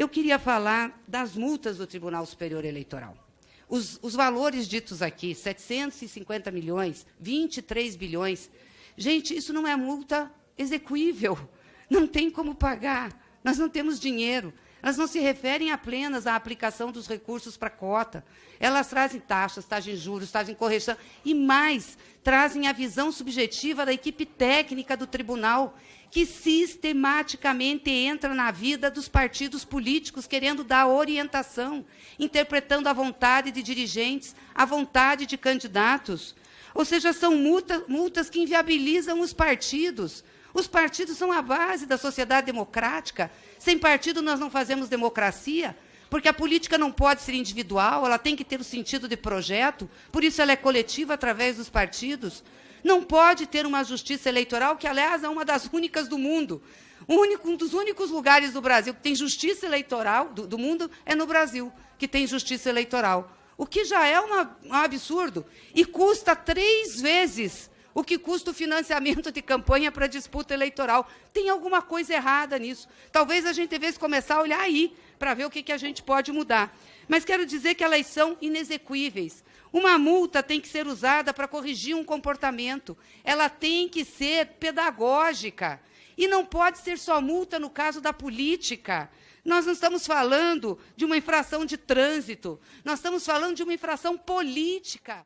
Eu queria falar das multas do Tribunal Superior Eleitoral. Os, os valores ditos aqui, 750 milhões, 23 bilhões. Gente, isso não é multa execuível. Não tem como pagar. Nós não temos dinheiro. Elas não se referem apenas à aplicação dos recursos para cota. Elas trazem taxas, taxas de juros, taxas de correção e mais, trazem a visão subjetiva da equipe técnica do tribunal, que sistematicamente entra na vida dos partidos políticos, querendo dar orientação, interpretando a vontade de dirigentes, a vontade de candidatos. Ou seja, são multas que inviabilizam os partidos. Os partidos são a base da sociedade democrática. Sem partido, nós não fazemos democracia, porque a política não pode ser individual, ela tem que ter o um sentido de projeto, por isso ela é coletiva através dos partidos. Não pode ter uma justiça eleitoral, que, aliás, é uma das únicas do mundo. um dos únicos lugares do Brasil que tem justiça eleitoral, do mundo, é no Brasil, que tem justiça eleitoral o que já é uma, um absurdo, e custa três vezes o que custa o financiamento de campanha para disputa eleitoral. Tem alguma coisa errada nisso. Talvez a gente devesse começar a olhar aí para ver o que, que a gente pode mudar. Mas quero dizer que elas são inexequíveis. Uma multa tem que ser usada para corrigir um comportamento, ela tem que ser pedagógica. E não pode ser só multa no caso da política. Nós não estamos falando de uma infração de trânsito, nós estamos falando de uma infração política.